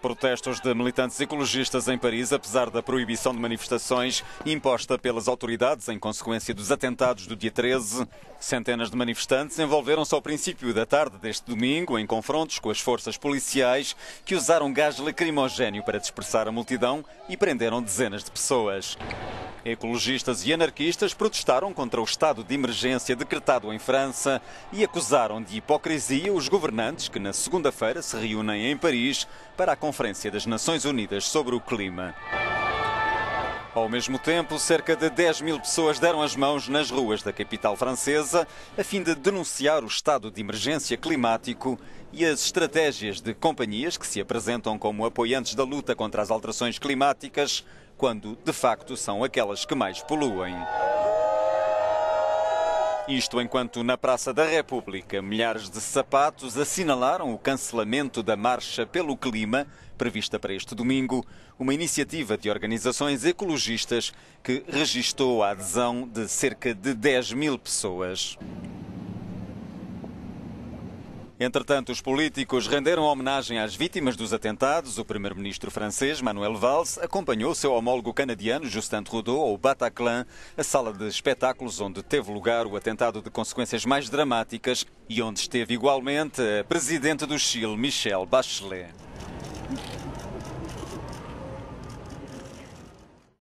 Protestos de militantes ecologistas em Paris, apesar da proibição de manifestações imposta pelas autoridades em consequência dos atentados do dia 13. Centenas de manifestantes envolveram-se ao princípio da tarde deste domingo em confrontos com as forças policiais que usaram gás lacrimogéneo para dispersar a multidão e prenderam dezenas de pessoas. Ecologistas e anarquistas protestaram contra o estado de emergência decretado em França e acusaram de hipocrisia os governantes que na segunda-feira se reúnem em Paris para a Conferência das Nações Unidas sobre o Clima. Ao mesmo tempo, cerca de 10 mil pessoas deram as mãos nas ruas da capital francesa a fim de denunciar o estado de emergência climático e as estratégias de companhias que se apresentam como apoiantes da luta contra as alterações climáticas, quando de facto são aquelas que mais poluem. Isto enquanto na Praça da República milhares de sapatos assinalaram o cancelamento da Marcha pelo Clima, prevista para este domingo, uma iniciativa de organizações ecologistas que registou a adesão de cerca de 10 mil pessoas. Entretanto, os políticos renderam homenagem às vítimas dos atentados. O primeiro-ministro francês, Manuel Valls, acompanhou seu homólogo canadiano, Justin Trudeau, ao Bataclan, a sala de espetáculos onde teve lugar o atentado de consequências mais dramáticas e onde esteve igualmente a presidente do Chile, Michelle Bachelet.